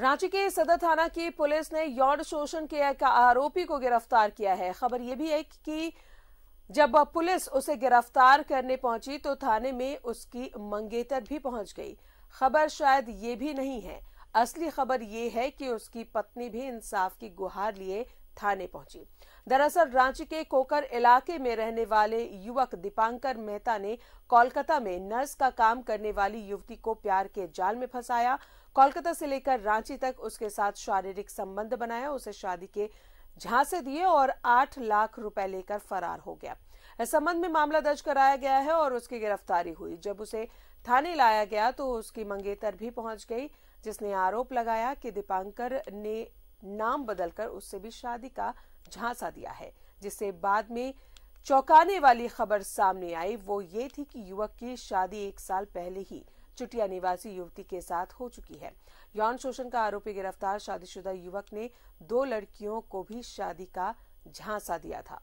रांची के सदर थाना की पुलिस ने यौन शोषण के एक आरोपी को गिरफ्तार किया है खबर यह भी है कि जब पुलिस उसे गिरफ्तार करने पहुंची तो थाने में उसकी मंगेतर भी पहुंच गई खबर शायद ये भी नहीं है असली खबर ये है कि उसकी पत्नी भी इंसाफ की गुहार लिए थाने पहुंची दरअसल रांची के कोकर इलाके में रहने वाले युवक दीपांकर मेहता ने कोलकाता में नर्स का काम करने वाली युवती को प्यार के जाल में फंसाया कोलकाता से लेकर रांची तक उसके साथ शारीरिक संबंध बनाया उसे शादी के झांसे दिए और आठ लाख रुपए लेकर फरार हो गया इस संबंध में मामला दर्ज कराया गया है और उसकी गिरफ्तारी हुई जब उसे थाने लाया गया तो उसकी मंगेतर भी पहुंच गई जिसने आरोप लगाया कि दीपांकर ने नाम बदलकर उससे भी शादी का झांसा दिया है जिससे बाद में चौंकाने वाली खबर सामने आई वो ये थी कि युवक की शादी एक साल पहले ही चुटिया निवासी युवती के साथ हो चुकी है यौन शोषण का आरोपी गिरफ्तार शादीशुदा युवक ने दो लड़कियों को भी शादी का झांसा दिया था